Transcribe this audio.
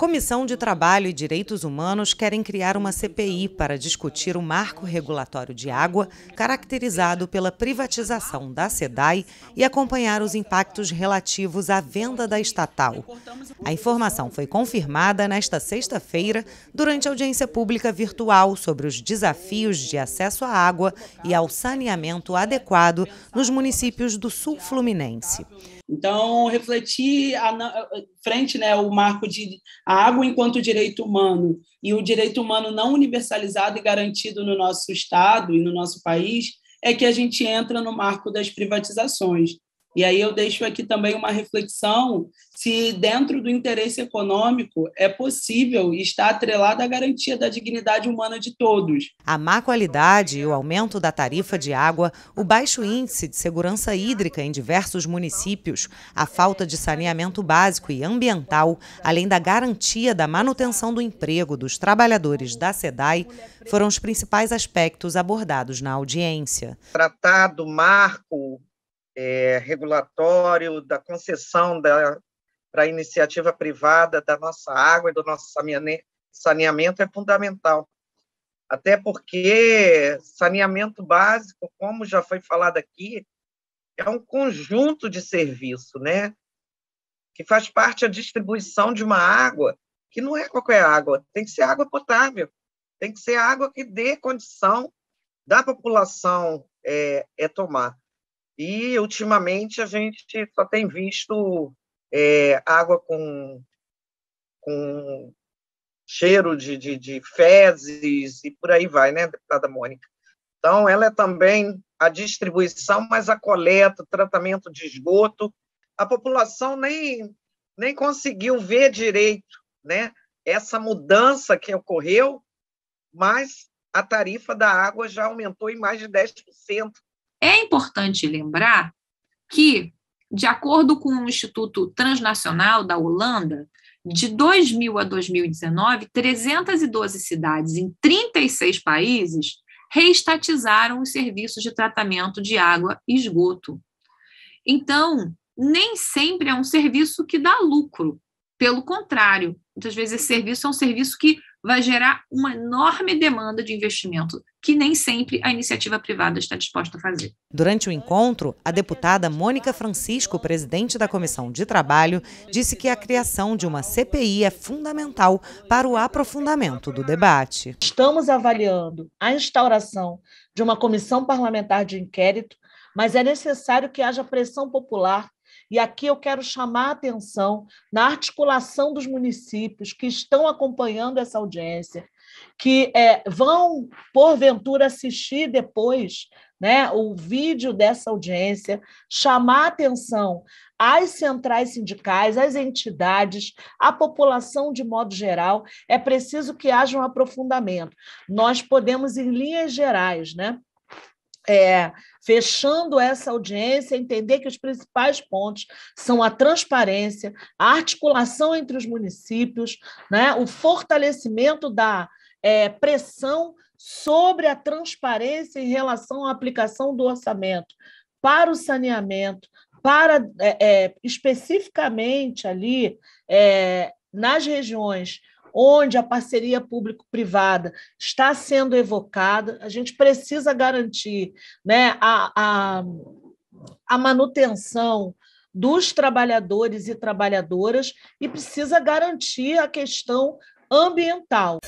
Comissão de Trabalho e Direitos Humanos querem criar uma CPI para discutir o marco regulatório de água, caracterizado pela privatização da SEDAI, e acompanhar os impactos relativos à venda da estatal. A informação foi confirmada nesta sexta-feira, durante audiência pública virtual sobre os desafios de acesso à água e ao saneamento adequado nos municípios do sul fluminense. Então, refletir a, eh, frente né, o marco de a água enquanto direito humano e o direito humano não universalizado e garantido no nosso Estado e no nosso país é que a gente entra no marco das privatizações. E aí eu deixo aqui também uma reflexão se dentro do interesse econômico é possível estar atrelada à garantia da dignidade humana de todos. A má qualidade, o aumento da tarifa de água, o baixo índice de segurança hídrica em diversos municípios, a falta de saneamento básico e ambiental, além da garantia da manutenção do emprego dos trabalhadores da SEDAI, foram os principais aspectos abordados na audiência. Tratado marco é, regulatório da concessão da, para a iniciativa privada da nossa água e do nosso saneamento é fundamental. Até porque saneamento básico, como já foi falado aqui, é um conjunto de serviço, né? Que faz parte a distribuição de uma água que não é qualquer água, tem que ser água potável, tem que ser água que dê condição da população é, é tomar. E, ultimamente, a gente só tem visto é, água com, com cheiro de, de, de, fezes e por aí vai, né, deputada Mônica? Então, ela é também a distribuição, mas a coleta, o tratamento de esgoto. A população nem, nem conseguiu ver direito né, essa mudança que ocorreu, mas a tarifa da água já aumentou em mais de 10% é importante lembrar que, de acordo com o Instituto Transnacional da Holanda, de 2000 a 2019, 312 cidades em 36 países reestatizaram os serviços de tratamento de água e esgoto. Então, nem sempre é um serviço que dá lucro. Pelo contrário, muitas vezes esse serviço é um serviço que vai gerar uma enorme demanda de investimento que nem sempre a iniciativa privada está disposta a fazer. Durante o encontro, a deputada Mônica Francisco, presidente da Comissão de Trabalho, disse que a criação de uma CPI é fundamental para o aprofundamento do debate. Estamos avaliando a instauração de uma comissão parlamentar de inquérito, mas é necessário que haja pressão popular e aqui eu quero chamar a atenção na articulação dos municípios que estão acompanhando essa audiência, que é, vão, porventura, assistir depois né, o vídeo dessa audiência, chamar atenção às centrais sindicais, às entidades, à população de modo geral, é preciso que haja um aprofundamento. Nós podemos, em linhas gerais, né, é, fechando essa audiência, entender que os principais pontos são a transparência, a articulação entre os municípios, né, o fortalecimento da é, pressão sobre a transparência em relação à aplicação do orçamento para o saneamento, para é, é especificamente ali é, nas regiões onde a parceria público-privada está sendo evocada, a gente precisa garantir né, a, a, a manutenção dos trabalhadores e trabalhadoras e precisa garantir a questão ambiental.